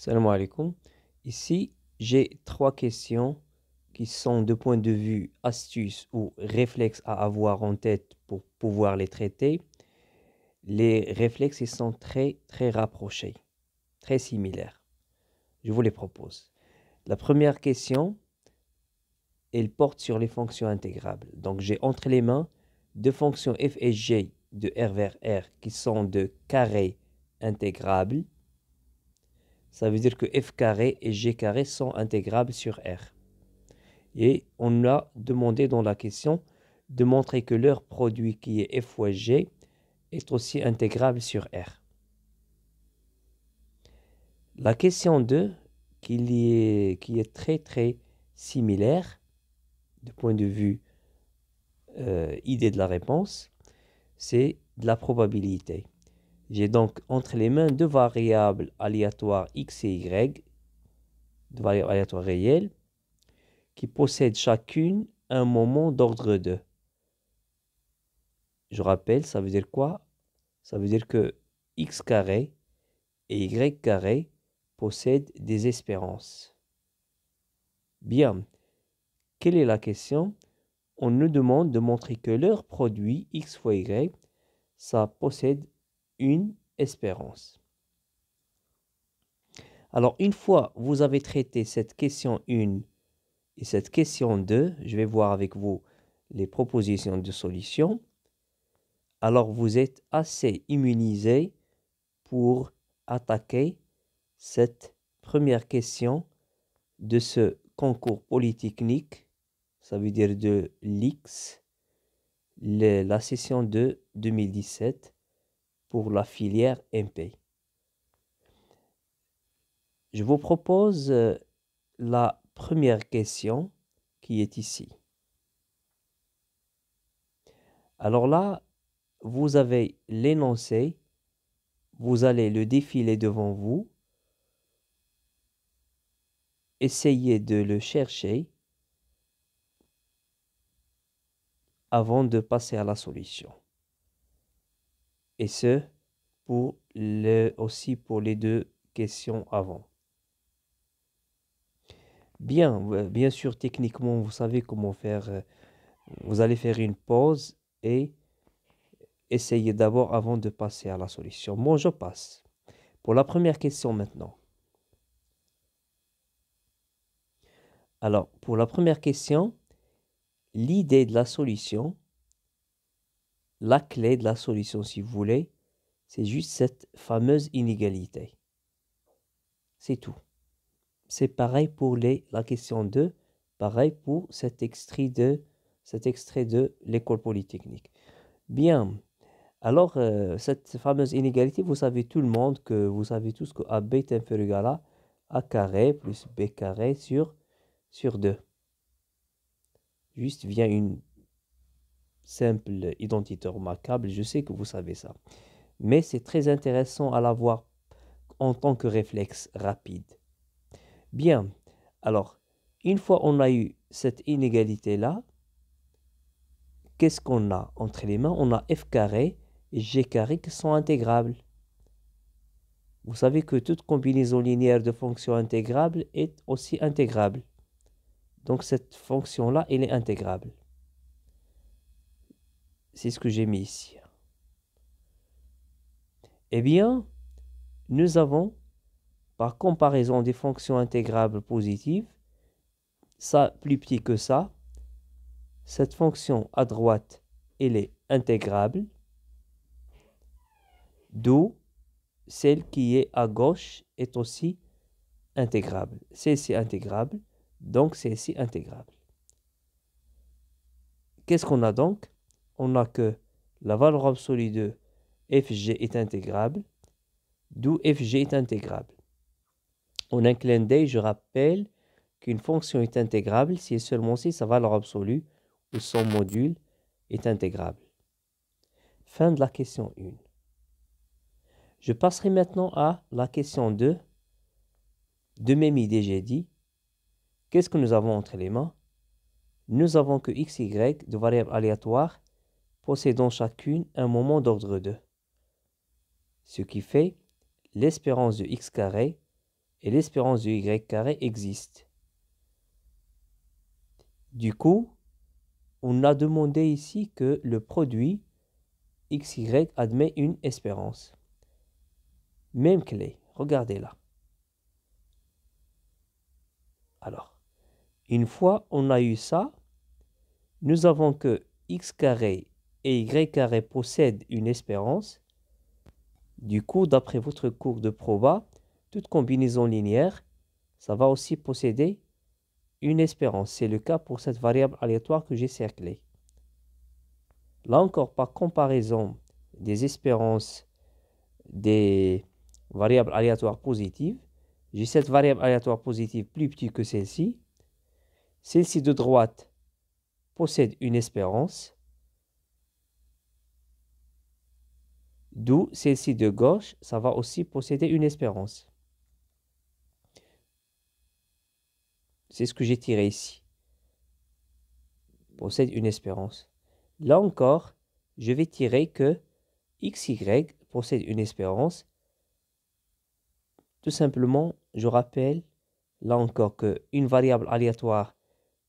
Salam alaikum. Ici, j'ai trois questions qui sont de point de vue astuces ou réflexes à avoir en tête pour pouvoir les traiter. Les réflexes, ils sont très, très rapprochés, très similaires. Je vous les propose. La première question, elle porte sur les fonctions intégrables. Donc, j'ai entre les mains deux fonctions f et g de R vers R qui sont de carré intégrables. Ça veut dire que f carré et g carré sont intégrables sur R. Et on a demandé dans la question de montrer que leur produit qui est f fois g est aussi intégrable sur R. La question 2, qui est, très très similaire du point de vue euh, idée de la réponse, c'est de la probabilité. J'ai donc entre les mains deux variables aléatoires x et y, deux variables aléatoires réelles, qui possèdent chacune un moment d'ordre 2. Je rappelle, ça veut dire quoi Ça veut dire que x carré et y carré possèdent des espérances. Bien, quelle est la question On nous demande de montrer que leur produit x fois y, ça possède une espérance. Alors, une fois vous avez traité cette question 1 et cette question 2, je vais voir avec vous les propositions de solutions. Alors, vous êtes assez immunisé pour attaquer cette première question de ce concours polytechnique, ça veut dire de l'X, la session de 2017 pour la filière MP. Je vous propose euh, la première question qui est ici. Alors là, vous avez l'énoncé, vous allez le défiler devant vous, essayez de le chercher avant de passer à la solution et ce, aussi pour les deux questions avant. Bien, bien sûr, techniquement, vous savez comment faire. Euh, vous allez faire une pause et essayer d'abord avant de passer à la solution. Moi, je passe. Pour la première question maintenant. Alors, pour la première question, l'idée de la solution la clé de la solution, si vous voulez, c'est juste cette fameuse inégalité. C'est tout. C'est pareil pour les, la question 2, pareil pour cet extrait de, cet extrait de l'école polytechnique. Bien. Alors, euh, cette fameuse inégalité, vous savez tout le monde que vous savez tous que b est inférieur à A carré plus B carré sur, sur 2. Juste vient une simple identité remarquable, je sais que vous savez ça. Mais c'est très intéressant à voir en tant que réflexe rapide. Bien, alors, une fois on a eu cette inégalité-là, qu'est-ce qu'on a entre les mains On a f carré et g carré qui sont intégrables. Vous savez que toute combinaison linéaire de fonctions intégrables est aussi intégrable. Donc cette fonction-là, elle est intégrable. C'est ce que j'ai mis ici. Eh bien, nous avons, par comparaison des fonctions intégrables positives, ça plus petit que ça, cette fonction à droite, elle est intégrable, d'où celle qui est à gauche est aussi intégrable. Celle-ci intégrable, donc celle-ci intégrable. Qu'est-ce qu'on a donc on a que la valeur absolue de fg est intégrable, d'où fg est intégrable. En un clin je rappelle qu'une fonction est intégrable si et seulement si sa valeur absolue ou son module est intégrable. Fin de la question 1. Je passerai maintenant à la question 2. De même idée, j'ai dit, qu'est-ce que nous avons entre les mains Nous avons que x, y de variables aléatoires possédant chacune un moment d'ordre 2. Ce qui fait l'espérance de x carré et l'espérance de y carré existent. Du coup, on a demandé ici que le produit xy admet une espérance. Même clé, regardez là. Alors, une fois on a eu ça, nous avons que x carré et y carré possède une espérance, du coup, d'après votre cours de proba, toute combinaison linéaire, ça va aussi posséder une espérance. C'est le cas pour cette variable aléatoire que j'ai cerclée. Là encore, par comparaison des espérances des variables aléatoires positives, j'ai cette variable aléatoire positive plus petite que celle-ci. Celle-ci de droite possède une espérance. D'où celle-ci de gauche, ça va aussi posséder une espérance. C'est ce que j'ai tiré ici. Possède une espérance. Là encore, je vais tirer que XY possède une espérance. Tout simplement, je rappelle là encore que une variable aléatoire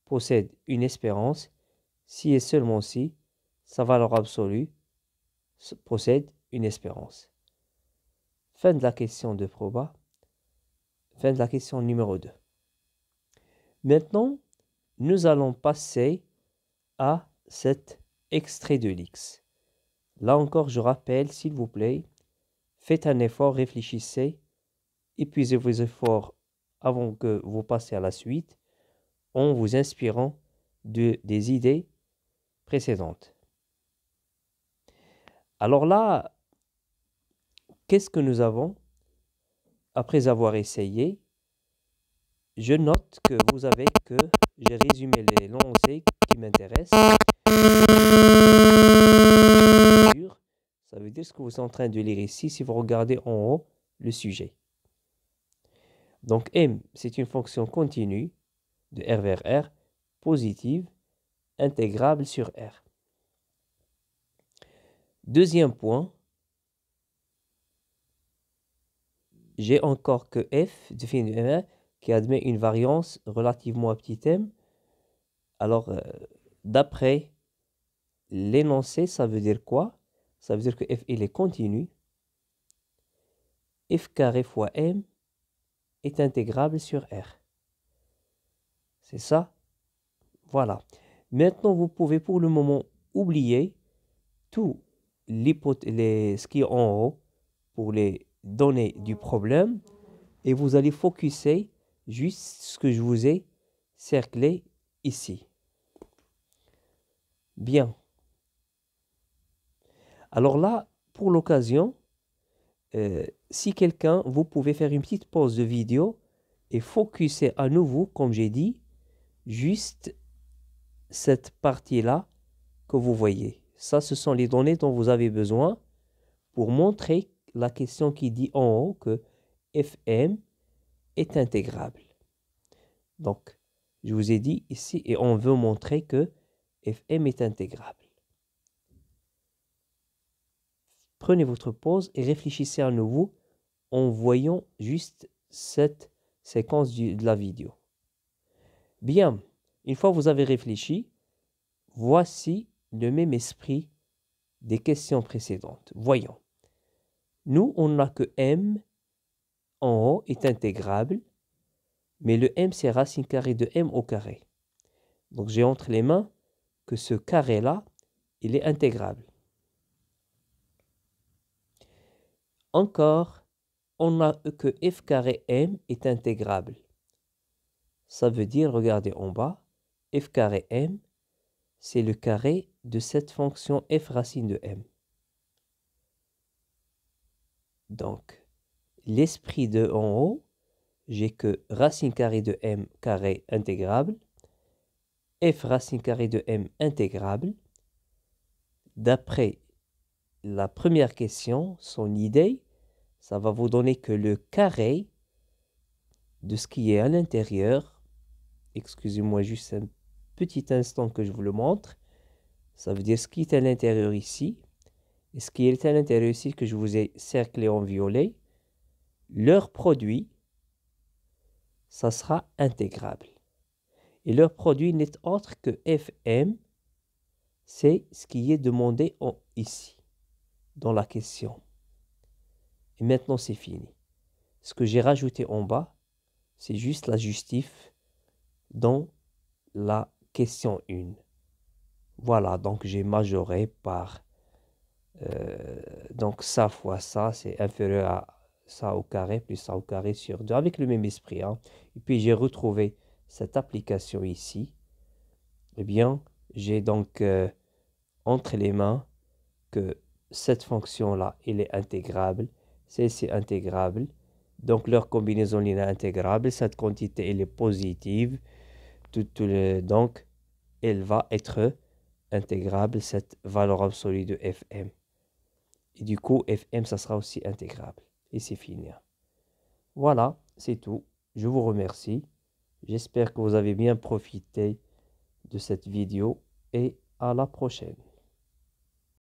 possède une espérance si et seulement si sa valeur absolue possède une espérance. Fin de la question de Proba. Fin de la question numéro 2. Maintenant, nous allons passer à cet extrait de l'X. Là encore, je rappelle, s'il vous plaît, faites un effort, réfléchissez, épuisez vos efforts avant que vous passiez à la suite en vous inspirant de, des idées précédentes. Alors là, qu'est-ce que nous avons Après avoir essayé, je note que vous avez que j'ai résumé les lancers qui m'intéressent. Ça veut dire ce que vous êtes en train de lire ici si vous regardez en haut le sujet. Donc M, c'est une fonction continue de R vers R positive intégrable sur R. Deuxième point, J'ai encore que f définit qui admet une variance relativement à petit m. Alors, euh, d'après l'énoncé, ça veut dire quoi Ça veut dire que f il est continu. f carré fois m est intégrable sur r. C'est ça Voilà. Maintenant, vous pouvez pour le moment oublier tout les, ce qui est en haut pour les données du problème et vous allez focuser juste ce que je vous ai cerclé ici. Bien. Alors là, pour l'occasion, euh, si quelqu'un, vous pouvez faire une petite pause de vidéo et focuser à nouveau, comme j'ai dit, juste cette partie-là que vous voyez. Ça, ce sont les données dont vous avez besoin pour montrer la question qui dit en haut que fm est intégrable. Donc, je vous ai dit ici, et on veut montrer que fm est intégrable. Prenez votre pause et réfléchissez à nouveau en voyant juste cette séquence de la vidéo. Bien, une fois vous avez réfléchi, voici le même esprit des questions précédentes. Voyons. Nous, on n'a que m en haut est intégrable, mais le m, c'est racine carrée de m au carré. Donc j'ai entre les mains que ce carré-là, il est intégrable. Encore, on a que f carré m est intégrable. Ça veut dire, regardez en bas, f carré m, c'est le carré de cette fonction f racine de m. Donc, l'esprit de en haut, j'ai que racine carrée de m carré intégrable, f racine carrée de m intégrable, d'après la première question, son idée, ça va vous donner que le carré de ce qui est à l'intérieur, excusez-moi juste un petit instant que je vous le montre, ça veut dire ce qui est à l'intérieur ici, ce qui est à l'intérieur ici, que je vous ai cerclé en violet, leur produit, ça sera intégrable. Et leur produit n'est autre que Fm, c'est ce qui est demandé ici, dans la question. Et maintenant, c'est fini. Ce que j'ai rajouté en bas, c'est juste la justif dans la question 1. Voilà, donc j'ai majoré par euh, donc ça fois ça, c'est inférieur à ça au carré plus ça au carré sur 2, avec le même esprit. Hein. Et puis j'ai retrouvé cette application ici. et eh bien, j'ai donc euh, entre les mains que cette fonction-là, elle est intégrable. c'est intégrable. Donc leur combinaison linéaire intégrable, cette quantité, elle est positive. donc, elle va être intégrable, cette valeur absolue de Fm. Et du coup, FM, ça sera aussi intégrable. Et c'est fini. Hein. Voilà, c'est tout. Je vous remercie. J'espère que vous avez bien profité de cette vidéo et à la prochaine.